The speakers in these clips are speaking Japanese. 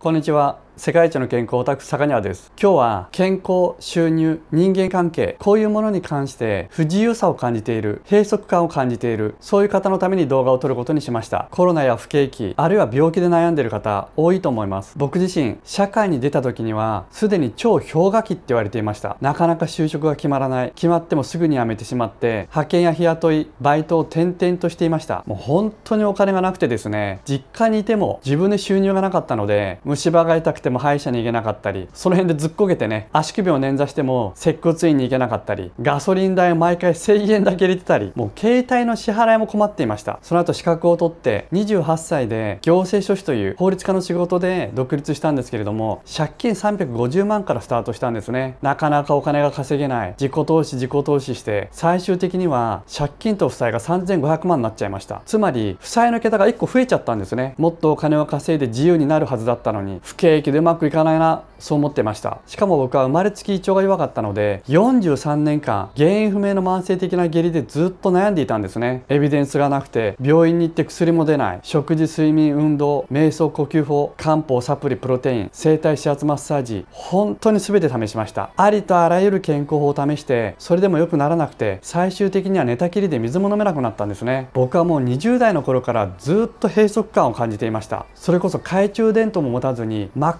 こんにちは世界一の健康オタク坂はです今日は健康収入人間関係こういうものに関して不自由さを感じている閉塞感を感じているそういう方のために動画を撮ることにしましたコロナや不景気あるいは病気で悩んでいる方多いと思います僕自身社会に出た時にはすでに超氷河期って言われていましたなかなか就職が決まらない決まってもすぐに辞めてしまって派遣や日雇いバイトを転々としていましたもう本当にお金がなくてですね実家にいても自分で収入がなかったので虫歯が痛くても歯医者に行けなかったりその辺でずっこけてね足首を捻挫しても接骨院に行けなかったりガソリン代を毎回1000円だけ入れてたりもう携帯の支払いも困っていましたその後資格を取って28歳で行政書士という法律家の仕事で独立したんですけれども借金350万からスタートしたんですねなかなかお金が稼げない自己投資自己投資して最終的には借金と負債が3500万になっちゃいましたつまり負債の桁が1個増えちゃったんですねもっとお金を稼いで自由になるはずだったのに不景気けどうまくいかないなそう思ってましたしかも僕は生まれつき胃腸が弱かったので43年間原因不明の慢性的な下痢でずっと悩んでいたんですねエビデンスがなくて病院に行って薬も出ない食事睡眠運動瞑想呼吸法漢方サプリプロテイン整体指圧マッサージ本当に全て試しましたありとあらゆる健康法を試してそれでも良くならなくて最終的には寝たきりで水も飲めなくなったんですね僕はもう20代の頃からずっと閉塞感を感じていましたそれこそ懐中電灯も持たずに真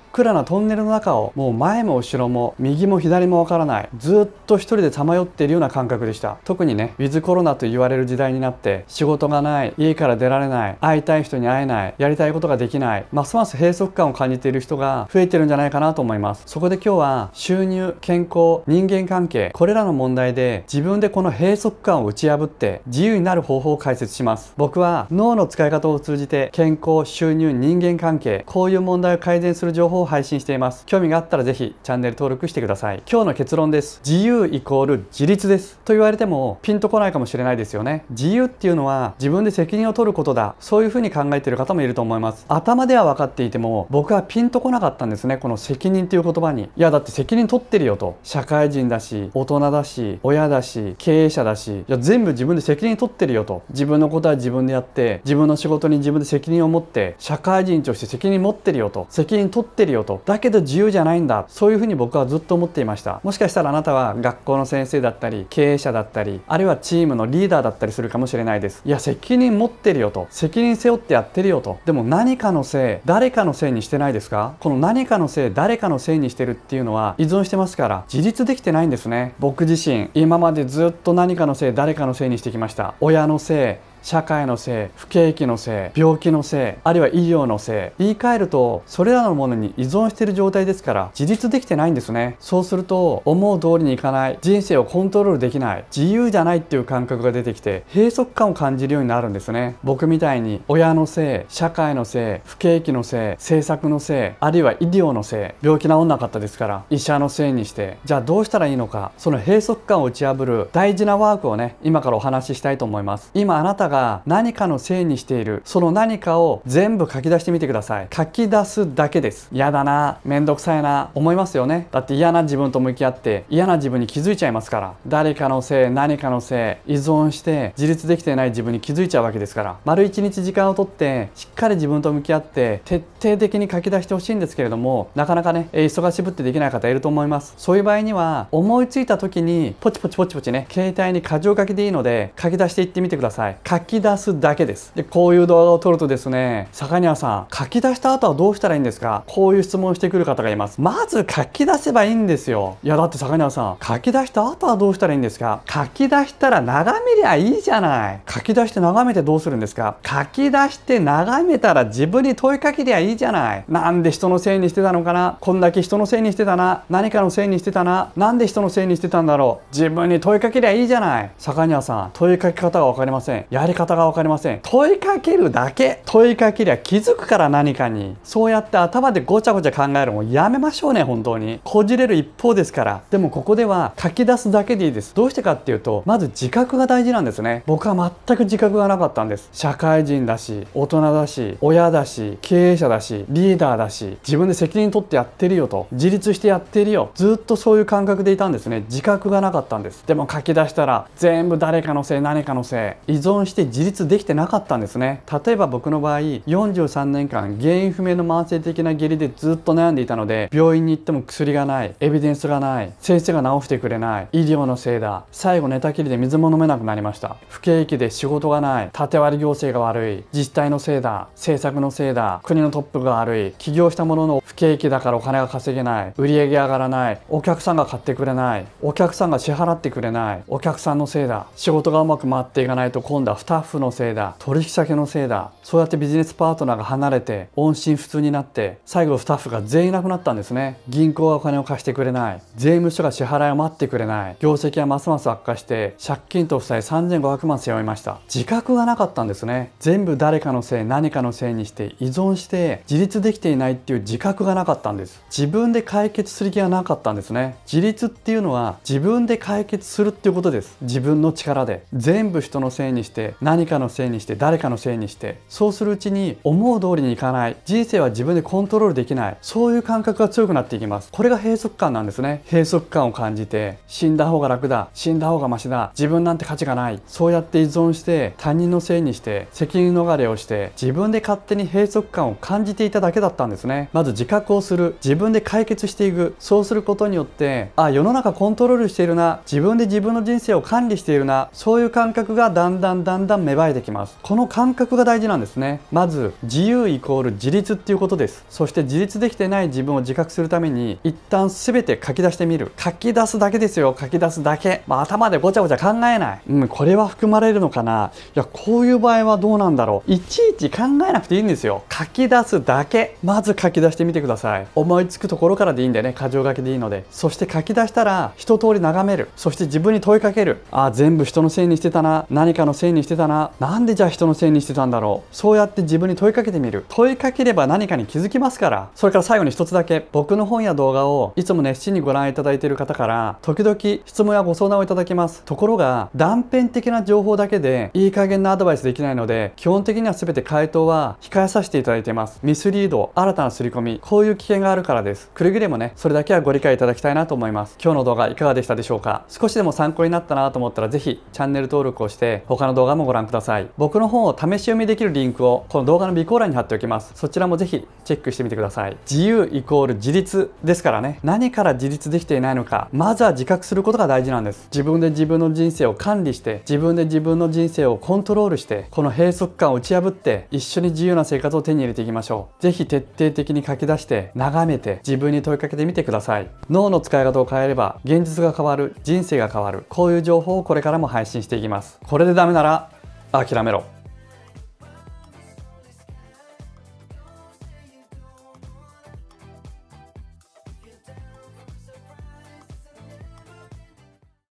暗なトンネルの中をもう前も後ろも右も左もわからないずっと一人でさまよっているような感覚でした特にねウィズコロナと言われる時代になって仕事がない家から出られない会いたい人に会えないやりたいことができないますます閉塞感を感じている人が増えてるんじゃないかなと思いますそこで今日は収入健康人間関係これらの問題で自分でこの閉塞感を打ち破って自由になる方法を解説します僕は脳の使い方を通じて健康収入人間関係こういう問題を改善する情報報を配信しています興味があったらぜひチャンネル登録してください今日の結論です自由イコール自立ですと言われてもピンとこないかもしれないですよね自由っていうのは自分で責任を取ることだそういうふうに考えている方もいると思います頭では分かっていても僕はピンとこなかったんですねこの責任っていう言葉にいやだって責任取ってるよと社会人だし大人だし親だし経営者だしいや全部自分で責任取ってるよと自分のことは自分でやって自分の仕事に自分で責任を持って社会人として責任持ってるよと責任取ってるるよとだけど自由じゃないんだそういうふうに僕はずっと思っていましたもしかしたらあなたは学校の先生だったり経営者だったりあるいはチームのリーダーだったりするかもしれないですいや責任持ってるよと責任背負ってやってるよとでも何かのせい誰かのせいにしてないですかこの何かのせい誰かのせいにしてるっていうのは依存してますから自立できてないんですね僕自身今までずっと何かのせい誰かのせいにしてきました親のせい社会のせい不景気のせい病気のせいあるいは医療のせい言い換えるとそれらのものに依存している状態ですから自立できてないんですねそうすると思う通りにいかない人生をコントロールできない自由じゃないっていう感覚が出てきて閉塞感を感じるようになるんですね僕みたいに親のせい社会のせい不景気のせい政策のせいあるいは医療のせい病気治んなかったですから医者のせいにしてじゃあどうしたらいいのかその閉塞感を打ち破る大事なワークをね今からお話ししたいと思います今あなたが何かのせいにしているその何かを全部書き出してみてください書き出すだけです嫌だなめんどくさいな思いますよねだって嫌な自分と向き合って嫌な自分に気づいちゃいますから誰かのせい何かのせい依存して自立できてない自分に気づいちゃうわけですから丸一日時間をとってしっかり自分と向き合って徹底的に書き出してほしいんですけれどもなかなかね忙しぶってできない方いると思いますそういう場合には思いついた時にポチポチポチポチね携帯に箇条書きでいいので書き出していってみてください書き出すだけですでこういう動画を撮るとですね坂庭さん書き出した後はどうしたらいいんですかこういう質問してくる方がいますまず書き出せばいいんですよいやだって坂庭さん書き出した後はどうしたらいいんですか書き出したら眺めりゃいいじゃない書き出して眺めてどうするんですか書き出して眺めたら自分に問いかけりゃいいじゃないなんで人のせいにしてたのかなこんだけ人のせいにしてたな何かのせいにしてたななんで人のせいにしてたんだろう自分に問いかけりゃいいじゃない坂庭さん問いかけ方が分かりませんやり方が分かりません問いかけるだけ問いかけりゃ気づくから何かにそうやって頭でごちゃごちゃ考えるもやめましょうね本当にこじれる一方ですからでもここでは書き出すだけでいいですどうしてかっていうとまず自覚が大事なんですね僕は全く自覚がなかったんです社会人だし大人だし親だし経営者だしリーダーだし自分で責任取ってやってるよと自立してやってるよずっとそういう感覚でいたんですね自覚がなかったんですでも書き出したら全部誰かのせい何かのせい依存してして自立できてなかったんですね例えば僕の場合43年間原因不明の慢性的な下痢でずっと悩んでいたので病院に行っても薬がないエビデンスがない先生が治してくれない医療のせいだ最後寝たきりで水も飲めなくなりました不景気で仕事がない縦割り行政が悪い自治体のせいだ政策のせいだ国のトップが悪い起業したものの不景気だからお金が稼げない売り上げ上がらないお客さんが買ってくれないお客さんが支払ってくれないお客さんのせいだ仕事がうまく回っていかないと今度は2タッフのせいだ取引先のせいだそうやってビジネスパートナーが離れて音信不通になって最後スタッフが全員いなくなったんですね銀行はお金を貸してくれない税務署が支払いを待ってくれない業績はますます悪化して借金と負債3500万背負いました自覚がなかったんですね全部誰かのせい何かのせいにして依存して自立できていないっていう自覚がなかったんです自分で解決する気がなかったんですね自立っていうのは自分で解決するっていうことです自分の力で全部人のせいにして何かのせいにして誰かのせいにしてそうするうちに思う通りにいかない人生は自分でコントロールできないそういう感覚が強くなっていきますこれが閉塞感なんですね閉塞感を感じて死んだ方が楽だ死んだ方がマシだ自分なんて価値がないそうやって依存して他人のせいにして責任逃れをして自分で勝手に閉塞感を感じていただけだったんですねまず自覚をする自分で解決していくそうすることによってあ世の中コントロールしているな自分で自分の人生を管理しているなそういう感覚がだんだんだんんだん芽生えてきますこの感覚が大事なんですねまず自由イコール自立っていうことですそして自立できてない自分を自覚するために一旦全て書き出してみる書き出すだけですよ書き出すだけ、まあ、頭でごちゃごちゃ考えない、うん、これは含まれるのかないやこういう場合はどうなんだろういちいち考えなくていいんですよ書き出すだけまず書き出してみてください思いつくところからでいいんでね箇条書きでいいのでそして書き出したら一通り眺めるそして自分に問いかけるああ全部人のせいにしてたな何かのせいにしてしてたななんでじゃあ人のせいにしてたんだろうそうやって自分に問いかけてみる問いかければ何かに気づきますからそれから最後に一つだけ僕の本や動画をいつも熱心にご覧いただいている方から時々質問やご相談をいただきますところが断片的な情報だけでいい加減なアドバイスできないので基本的には全て回答は控えさせていただいていますミスリード新たな刷り込みこういう危険があるからですくれぐれもねそれだけはご理解いただきたいなと思います今日の動画いかがでしたでしょうか少しでも参考になったなと思ったら是非チャンネル登録をして他の動画ももご覧ください僕の本を試し読みできるリンクをこの動画の備考欄に貼っておきますそちらもぜひチェックしてみてください自由イコール自立ですからね何から自立できていないのかまずは自覚することが大事なんです自分で自分の人生を管理して自分で自分の人生をコントロールしてこの閉塞感を打ち破って一緒に自由な生活を手に入れていきましょうぜひ徹底的に書き出して眺めて自分に問いかけてみてください脳の使い方を変えれば現実が変わる人生が変わるこういう情報をこれからも配信していきますこれでダメなら諦めろ